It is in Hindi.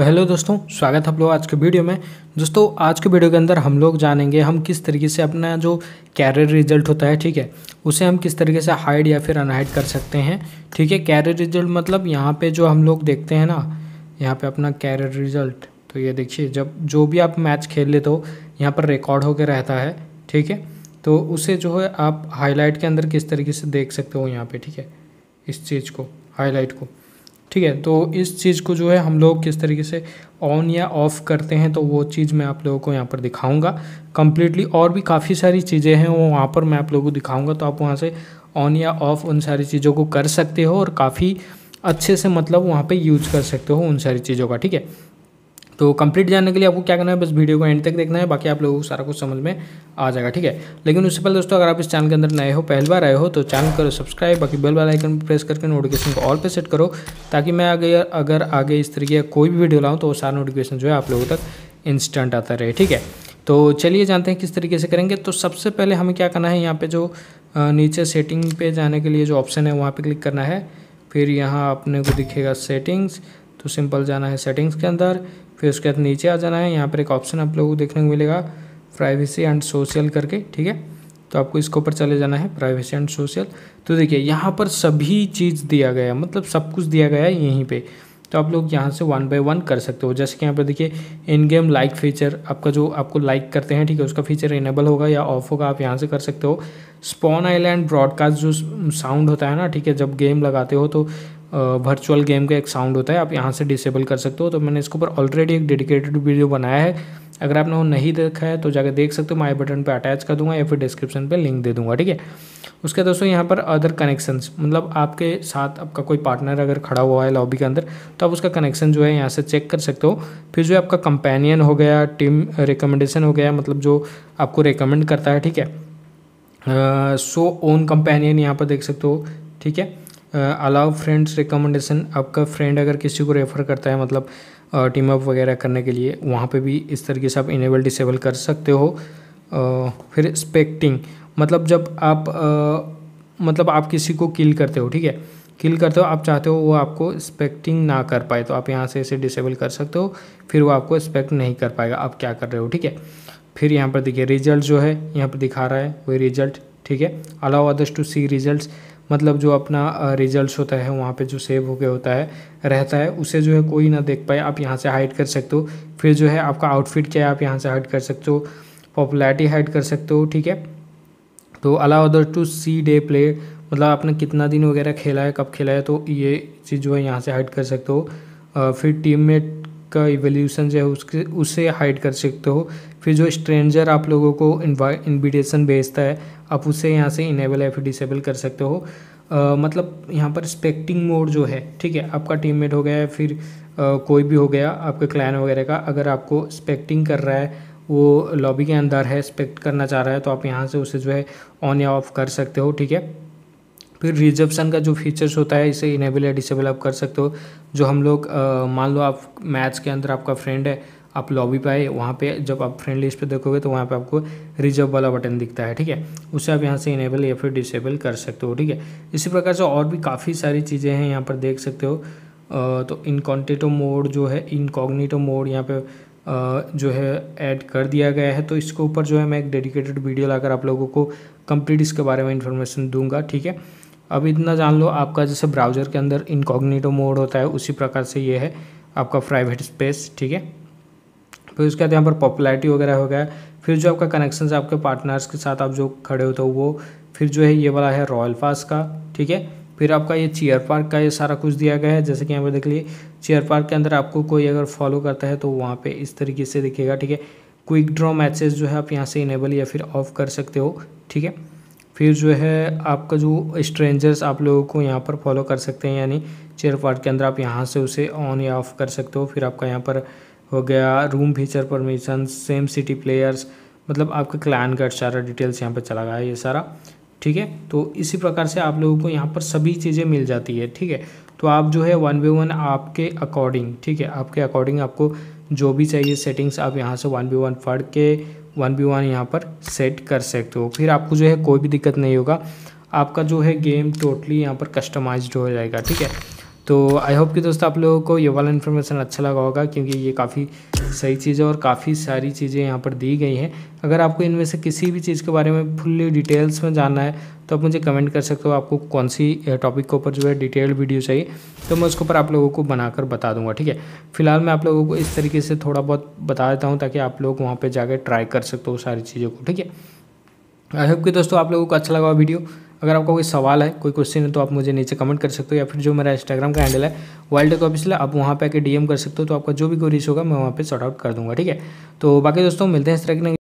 तो हेलो दोस्तों स्वागत है आप लोग आज के वीडियो में दोस्तों आज के वीडियो के अंदर हम लोग जानेंगे हम किस तरीके से अपना जो कैरियर रिजल्ट होता है ठीक है उसे हम किस तरीके से हाइड या फिर अनहाइड कर सकते हैं ठीक है कैरियर रिजल्ट मतलब यहाँ पे जो हम लोग देखते हैं ना यहाँ पे अपना कैरियर रिजल्ट तो ये देखिए जब जो भी आप मैच खेल लेते हो यहाँ पर रिकॉर्ड होकर रहता है ठीक है तो उसे जो है आप हाईलाइट के अंदर किस तरीके से देख सकते हो यहाँ पर ठीक है इस चीज़ को हाईलाइट को ठीक है तो इस चीज़ को जो है हम लोग किस तरीके से ऑन या ऑफ़ करते हैं तो वो चीज़ मैं आप लोगों को यहाँ पर दिखाऊंगा कम्प्लीटली और भी काफ़ी सारी चीज़ें हैं वो वहाँ पर मैं आप लोगों को दिखाऊंगा तो आप वहाँ से ऑन या ऑफ़ उन सारी चीज़ों को कर सकते हो और काफ़ी अच्छे से मतलब वहाँ पे यूज कर सकते हो उन सारी चीज़ों का ठीक है तो कंप्लीट जानने के लिए आपको क्या करना है बस वीडियो को एंड तक देखना है बाकी आप लोगों को सारा कुछ समझ में आ जाएगा ठीक है लेकिन उससे पहले दोस्तों अगर आप इस चैनल के अंदर नए हो पहली बार आए हो तो चैनल करो सब्सक्राइब बाकी बेल वाला आइकन प्रेस करके नोटिफिकेशन को ऑल पर सेट करो ताकि मैं आगे अगर आगे इस तरीके का कोई भी वीडियो लाऊँ तो वो सारा नोटिफिकेशन जो है आप लोगों तक इंस्टेंट आता रहे ठीक है तो चलिए जानते हैं किस तरीके से करेंगे तो सबसे पहले हमें क्या करना है यहाँ पे जो नीचे सेटिंग पे जाने के लिए जो ऑप्शन है वहाँ पे क्लिक करना है फिर यहाँ अपने को दिखेगा सेटिंग्स तो सिंपल जाना है सेटिंग्स के अंदर फिर उसके बाद नीचे आ जाना है यहाँ पर एक ऑप्शन आप लोगों को देखने को मिलेगा प्राइवेसी एंड सोशल करके ठीक है तो आपको इसके ऊपर चले जाना है प्राइवेसी एंड सोशल तो देखिए यहाँ पर सभी चीज़ दिया गया मतलब सब कुछ दिया गया है यहीं पे तो आप लोग यहाँ से वन बाय वन कर सकते हो जैसे कि यहाँ पर देखिए इन गेम लाइक फीचर आपका जो आपको लाइक करते हैं ठीक है उसका फीचर इनेबल होगा या ऑफ होगा आप यहाँ से कर सकते हो स्पॉन आइलैंड ब्रॉडकास्ट जो साउंड होता है ना ठीक है जब गेम लगाते हो तो वर्चुअल गेम का एक साउंड होता है आप यहाँ से डिसेबल कर सकते हो तो मैंने इसके ऊपर ऑलरेडी एक डेडिकेटेड वीडियो बनाया है अगर आपने वो नहीं देखा है तो जाकर देख सकते हो माई बटन पर अटैच कर दूंगा या फिर डिस्क्रिप्शन पर लिंक दे दूंगा ठीक है उसके दोस्तों यहाँ पर अदर कनेक्शंस मतलब आपके साथ आपका कोई पार्टनर अगर खड़ा हुआ है लॉबी के अंदर तो आप उसका कनेक्शन जो है यहाँ से चेक कर सकते हो फिर जो है आपका कंपेनियन हो गया टीम रिकमेंडेशन हो गया मतलब जो आपको रिकमेंड करता है ठीक है सो ओन कंपेनियन यहाँ पर देख सकते हो ठीक है अलाउ फ्रेंड्स रिकमेंडेशन आपका फ्रेंड अगर किसी को रेफ़र करता है मतलब टीम अप वगैरह करने के लिए वहाँ पे भी इस तरीके से आप इनेबल डिसेबल कर सकते हो आ, फिर स्पेक्टिंग मतलब जब आप आ, मतलब आप किसी को किल करते हो ठीक है किल करते हो आप चाहते हो वो आपको स्पेक्टिंग ना कर पाए तो आप यहाँ से इसे डिसेबल कर सकते हो फिर वो आपको स्पेक्ट नहीं कर पाएगा आप क्या कर रहे हो ठीक है फिर यहाँ पर देखिए रिजल्ट जो है यहाँ पर दिखा रहा है वही रिजल्ट ठीक है allow others to see result मतलब जो अपना रिजल्ट्स होता है वहाँ पे जो सेव हो गया होता है रहता है उसे जो है कोई ना देख पाए आप यहाँ से हाइड कर सकते हो फिर जो है आपका आउटफिट क्या है आप यहाँ से हाइड कर सकते हो पॉपुलैरिटी हाइड कर सकते हो ठीक है तो allow other to see day play मतलब आपने कितना दिन वगैरह खेला है कब खेला है तो ये चीज़ जो है यहाँ से हाइड कर सकते हो फिर टीम मेट का इवेल्यूशन जो है उसके उसे हाइड कर सकते हो फिर जो स्ट्रेंजर आप लोगों को इन्विटेशन भेजता है आप उसे यहाँ से इनेबल या फिर डिसेबल कर सकते हो आ, मतलब यहाँ पर स्पेक्टिंग मोड जो है ठीक है आपका टीममेट हो गया या फिर आ, कोई भी हो गया आपके क्लाइन वगैरह का अगर आपको स्पेक्टिंग कर रहा है वो लॉबी के अंदर है स्पेक्ट करना चाह रहा है तो आप यहाँ से उसे जो है ऑन या ऑफ कर सकते हो ठीक है फिर रिजर्वसन का जो फीचर्स होता है इसे इनेबल या डिसेबल आप कर सकते हो जो हम लोग मान लो आप मैच के अंदर आपका फ्रेंड है आप लॉबी पे आए वहाँ पे जब आप फ्रेंड लिस्ट पे देखोगे तो वहाँ पे आपको रिजर्व वाला बटन दिखता है ठीक है उसे आप यहाँ से इनेबल या फिर डिसेबल कर सकते हो ठीक है इसी प्रकार से और भी काफ़ी सारी चीज़ें हैं यहाँ पर देख सकते हो तो इनकॉन्टेटो मोड जो है इनकॉग्निटो मोड यहाँ पर जो है ऐड कर दिया गया है तो इसके ऊपर जो है मैं एक डेडिकेटेड वीडियो लाकर आप लोगों को कंप्लीट इसके बारे में इन्फॉर्मेशन दूंगा ठीक है अब इतना जान लो आपका जैसे ब्राउज़र के अंदर इनकॉग्निटो मोड होता है उसी प्रकार से ये है आपका प्राइवेट स्पेस ठीक है फिर उसके बाद यहाँ पर पॉपुलैरिटी वगैरह हो गया फिर जो आपका कनेक्शन है आपके पार्टनर्स के साथ आप जो खड़े होते हो तो वो फिर जो है ये वाला है रॉयल पास का ठीक है फिर आपका ये चेयर पार्क का ये सारा कुछ दिया गया है जैसे कि यहाँ पर देख लीजिए चेयर पार्क के अंदर आपको कोई अगर फॉलो करता है तो वहाँ पर इस तरीके से दिखेगा ठीक है क्विक ड्रॉ मैचेज जो है आप यहाँ से इनेबल या फिर ऑफ कर सकते हो ठीक है फिर जो है आपका जो स्ट्रेंजर्स आप लोगों को यहाँ पर फॉलो कर सकते हैं यानी चेयर पार्ट के अंदर आप यहाँ से उसे ऑन या ऑफ कर सकते हो फिर आपका यहाँ पर हो गया room feature permission same city players मतलब आपके क्लाइन का सारा डिटेल्स यहाँ पर चला गया है ये सारा ठीक है तो इसी प्रकार से आप लोगों को यहाँ पर सभी चीज़ें मिल जाती है ठीक है तो आप जो है वन बाई वन आपके अकॉर्डिंग ठीक है आपके अकॉर्डिंग आपको जो भी चाहिए सेटिंग्स आप यहाँ से वन बाई वन पढ़ के वन बाई वन यहाँ पर सेट कर सकते हो फिर आपको जो है कोई भी दिक्कत नहीं होगा आपका जो है गेम टोटली यहाँ पर कस्टमाइज्ड हो जाएगा ठीक है तो आई होप कि दोस्तों आप लोगों को ये वाला इन्फॉर्मेशन अच्छा लगा होगा क्योंकि ये काफ़ी सही चीज़ है और काफ़ी सारी चीज़ें यहाँ पर दी गई हैं अगर आपको इनमें से किसी भी चीज़ के बारे में फुल्ली डिटेल्स में जानना है तो आप मुझे कमेंट कर सकते हो आपको कौन सी टॉपिक के ऊपर जो है डिटेल्ड वीडियो चाहिए तो मैं उसके ऊपर आप लोगों को बनाकर बता दूंगा ठीक है फिलहाल मैं आप लोगों को इस तरीके से थोड़ा बहुत बता देता हूँ ताकि आप लोग वहाँ पर जाकर ट्राई कर सकते हो सारी चीज़ों को ठीक है आई होप कि दोस्तों आप लोगों को अच्छा लगा वीडियो अगर आपका कोई सवाल है कोई क्वेश्चन है तो आप मुझे नीचे कमेंट कर सकते हो या फिर जो मेरा इंस्टाग्राम का हैंडल है वर्ल्ड कप इसलिए आप वहाँ पे आके डीएम कर सकते हो तो आपका जो भी कोई रिश होगा मैं वहाँ पे सॉर्ट आउट कर दूँगा ठीक है तो बाकी दोस्तों मिलते हैं इस तरह के